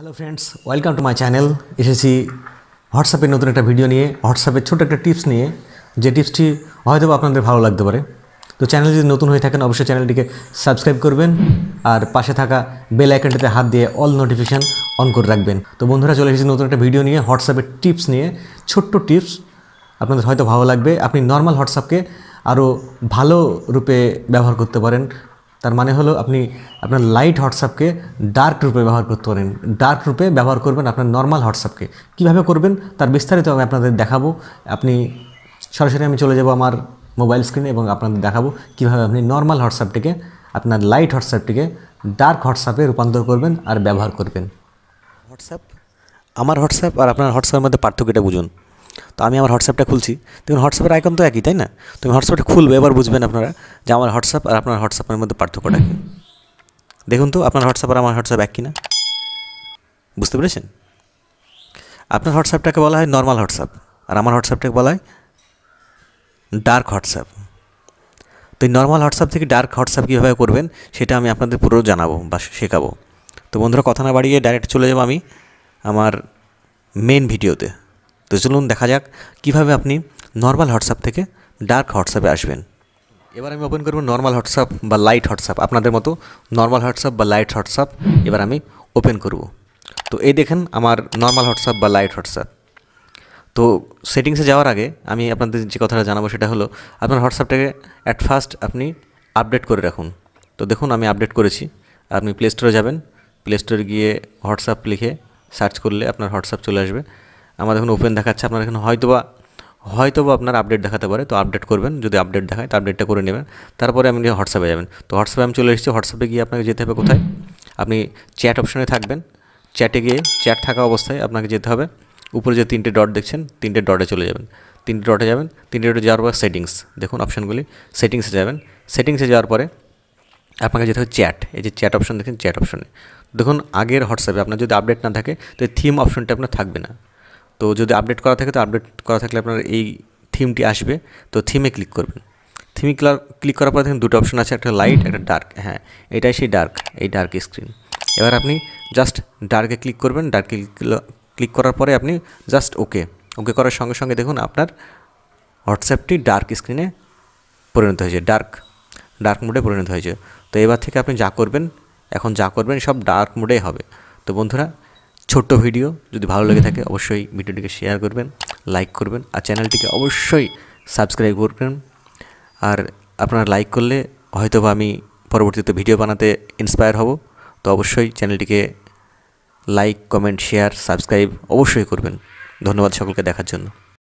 hello friends welcome to my channel এসেছি হোয়াটসঅ্যাপে নতুন একটা ভিডিও নিয়ে হোয়াটসঅ্যাপের ছোট একটা টিপস নিয়ে যে টিপসটি হয়তো আপনাদের ভালো লাগতে পারে তো চ্যানেল যদি নতুন হয়ে থাকেন অবশ্যই চ্যানেলটিকে সাবস্ক্রাইব করবেন আর পাশে থাকা বেল আইকনটিতে হাত দিয়ে অল নোটিফিকেশান অন করে রাখবেন তো বন্ধুরা চলে এসেছি নতুন একটা ভিডিও নিয়ে হোয়াটসঅ্যাপের টিপস নিয়ে ছোট্ট টিপস আপনাদের হয়তো ভালো লাগবে আপনি নর্মাল হোয়াটসঅ্যাপকে আরও ভালো রূপে ব্যবহার করতে পারেন তার মানে হলো আপনি আপনার লাইট হোয়াটসঅ্যাপকে ডার্ক রূপে ব্যবহার করতে পারেন ডার্ক রূপে ব্যবহার করবেন আপনার নর্মাল হোয়াটসঅ্যাপকে কীভাবে করবেন তার বিস্তারিত আমি আপনাদের দেখাবো আপনি সরাসরি আমি চলে যাব আমার মোবাইল স্ক্রিনে এবং আপনাদের দেখাবো কীভাবে আপনি নর্মাল হোয়াটসঅ্যাপটিকে আপনার লাইট হোয়াটসঅ্যাপটিকে ডার্ক হোয়াটসঅ্যাপে রূপান্তর করবেন আর ব্যবহার করবেন হোয়াটসঅ্যাপ আমার হোয়াটসঅ্যাপ আর আপনার হোয়াটসঅ্যাপের মধ্যে পার্থক্যটা বুঝুন তো আমি আমার হোয়াটসঅ্যাপটা খুলছি দেখুন হোয়াটসঅ্যাপের আইকন তো একই তাই না তুমি হোয়াটসঅ্যাপটা খুলবে এবার বুঝবেন আপনারা যে আমার হোয়াটসঅ্যাপ আর আপনার হোয়াটসঅ্যাপের মধ্যে পার্থক্যটা কি দেখুন তো আপনার হোয়াটসঅ্যাপ আর আমার হোয়াটসঅ্যাপ এক কিনা বুঝতে পেরেছেন আপনার হোয়াটসঅ্যাপটাকে বলা হয় নর্মাল হোয়াটসঅ্যাপ আর আমার হোয়াটসঅ্যাপটাকে বলা হয় ডার্ক হোয়াটসঅ্যাপ তো এই নর্মাল হোয়াটসঅ্যাপ থেকে ডার্ক হোয়াটসঅ্যাপ কীভাবে করবেন সেটা আমি আপনাদের পুরো জানাবো বা শেখাবো তো বন্ধুরা কথা না বাড়িয়ে ডাইরেক্ট চলে যাবো আমি আমার মেন ভিডিওতে তো চলুন দেখা যাক কিভাবে আপনি নর্মাল হোয়াটসঅ্যাপ থেকে ডার্ক হোয়াটসঅ্যাপে আসবেন এবার আমি ওপেন করব নর্মাল হোয়াটসঅ্যাপ বা লাইট হোয়াটসঅ্যাপ আপনাদের মতো নর্মাল হোয়াটসঅ্যাপ বা লাইট হোয়াটসঅ্যাপ এবার আমি ওপেন করব তো এই দেখেন আমার নর্মাল হোয়াটসঅ্যাপ বা লাইট হোয়াটসঅ্যাপ তো সেটিংসে যাওয়ার আগে আমি আপনাদের যে কথাটা জানাবো সেটা হলো আপনার হোয়াটসঅ্যাপটাকে অ্যাট ফার্স্ট আপনি আপডেট করে রাখুন তো দেখুন আমি আপডেট করেছি আপনি প্লে স্টোরে যাবেন প্লে স্টোরে গিয়ে হোয়াটসঅ্যাপ লিখে সার্চ করলে আপনার হোয়াটসঅ্যাপ চলে আসবে আমাদের এখন ওপেন দেখাচ্ছে আপনার এখানে হয়তোবা হয়তো বা আপনার আপডেট দেখাতে পারে তো আপডেট করবেন যদি আপডেট দেখায় তো আপডেটটা করে নেবেন তারপরে আপনি হোয়াটসঅ্যাপে যাবেন তো হোয়াটসঅ্যাপে আমি চলে এসেছি হোয়াটসঅ্যাপে গিয়ে আপনাকে যেতে হবে কোথায় আপনি চ্যাট অপশনে থাকবেন চ্যাটে গিয়ে চ্যাট থাকা অবস্থায় আপনাকে যেতে হবে উপরে যে তিনটে ডট দেখছেন তিনটে ডটে চলে যাবেন তিনটে ডটে যাবেন তিনটে ডটে যাওয়ার পর সেটিংস দেখুন অপশানগুলি সেটিংসে যাবেন সেটিংসে যাওয়ার পরে আপনাকে যেতে হবে চ্যাট এই যে চ্যাট অপশন দেখেন চ্যাট অপশনে দেখুন আগের হোয়াটসঅ্যাপে আপনার যদি আপডেট না থাকে তো থিম অপশনটা আপনার থাকবে না তো যদি আপডেট করা থাকে তো আপডেট করা থাকলে আপনার এই থিমটি আসবে তো থিমে ক্লিক করবেন থিমে ক্লিক করার পর দেখেন দুটো অপশন আছে একটা লাইট একটা ডার্ক হ্যাঁ এটাই সেই ডার্ক এই ডার্ক স্ক্রিন এবার আপনি জাস্ট ডার্কে ক্লিক করবেন ডার্কে ক্লিক করার পরে আপনি জাস্ট ওকে ওকে করার সঙ্গে সঙ্গে দেখুন আপনার হোয়াটসঅ্যাপটি ডার্ক স্ক্রিনে পরিণত হয়েছে ডার্ক ডার্ক মোডে পরিণত হয়েছে তো এবার থেকে আপনি যা করবেন এখন যা করবেন সব ডার্ক মোডেই হবে তো বন্ধুরা ছোট্ট ভিডিও যদি ভালো লেগে থাকে অবশ্যই ভিডিওটিকে শেয়ার করবেন লাইক করবেন আর চ্যানেলটিকে অবশ্যই সাবস্ক্রাইব করবেন আর আপনারা লাইক করলে হয়তো বা আমি পরবর্তীতে ভিডিও বানাতে ইন্সপায়ার হব তো অবশ্যই চ্যানেলটিকে লাইক কমেন্ট শেয়ার সাবস্ক্রাইব অবশ্যই করবেন ধন্যবাদ সকলকে দেখার জন্য